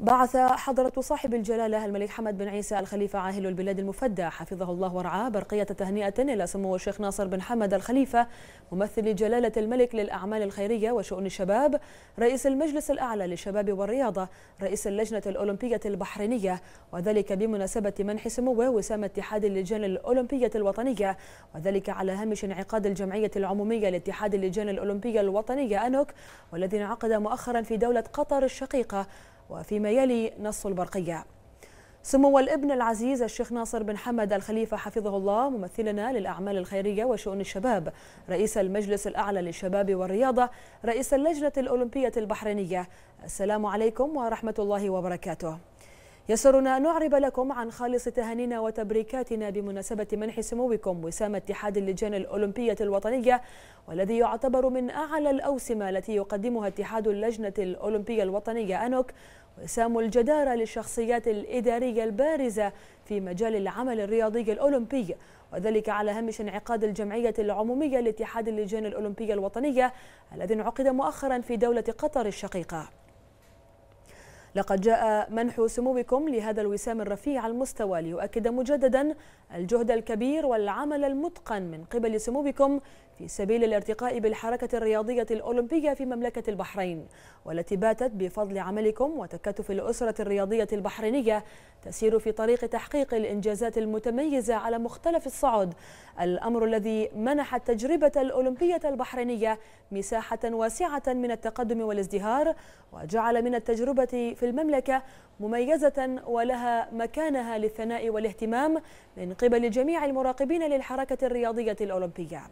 بعث حضرة صاحب الجلالة الملك حمد بن عيسى الخليفة عاهل البلاد المفدى حفظه الله ورعاه برقية تهنئة إلى سمو الشيخ ناصر بن حمد الخليفة ممثل جلالة الملك للأعمال الخيرية وشؤون الشباب رئيس المجلس الأعلى للشباب والرياضة رئيس اللجنة الأولمبية البحرينية وذلك بمناسبة منح سموه وسام اتحاد اللجان الأولمبية الوطنية وذلك على هامش انعقاد الجمعية العمومية لاتحاد اللجان الأولمبية الوطنية أنوك والذي انعقد مؤخرا في دولة قطر الشقيقة وفيما يلي نص البرقية سمو الابن العزيز الشيخ ناصر بن حمد الخليفة حفظه الله ممثلنا للأعمال الخيرية وشؤون الشباب رئيس المجلس الأعلى للشباب والرياضة رئيس اللجنة الأولمبية البحرينية السلام عليكم ورحمة الله وبركاته يسرنا أن نعرب لكم عن خالص تهانينا وتبريكاتنا بمناسبة منح سموكم وسام اتحاد اللجان الأولمبية الوطنية والذي يعتبر من أعلى الأوسمة التي يقدمها اتحاد اللجنة الأولمبية الوطنية أنوك وسام الجدارة للشخصيات الإدارية البارزة في مجال العمل الرياضي الأولمبي وذلك على هامش انعقاد الجمعية العمومية لاتحاد اللجان الأولمبية الوطنية الذي انعقد مؤخرا في دولة قطر الشقيقة لقد جاء منح سموكم لهذا الوسام الرفيع المستوى ليؤكد مجددا الجهد الكبير والعمل المتقن من قبل سموكم في سبيل الارتقاء بالحركة الرياضية الأولمبية في مملكة البحرين والتي باتت بفضل عملكم وتكاتف الأسرة الرياضية البحرينية تسير في طريق تحقيق الإنجازات المتميزة على مختلف الصعد الأمر الذي منح التجربة الأولمبية البحرينية مساحة واسعة من التقدم والازدهار وجعل من التجربة في المملكة مميزة ولها مكانها للثناء والاهتمام من قبل جميع المراقبين للحركة الرياضية الأولمبية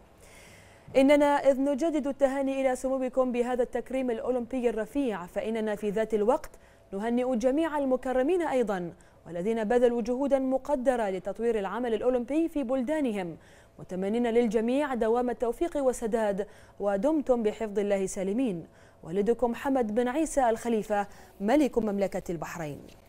إننا إذ نجدد التهاني إلى سموكم بهذا التكريم الأولمبي الرفيع فإننا في ذات الوقت نهنئ جميع المكرمين أيضا والذين بذلوا جهودا مقدرة لتطوير العمل الأولمبي في بلدانهم متمنين للجميع دوام التوفيق والسداد ودمتم بحفظ الله سالمين والدكم حمد بن عيسى الخليفة ملك مملكة البحرين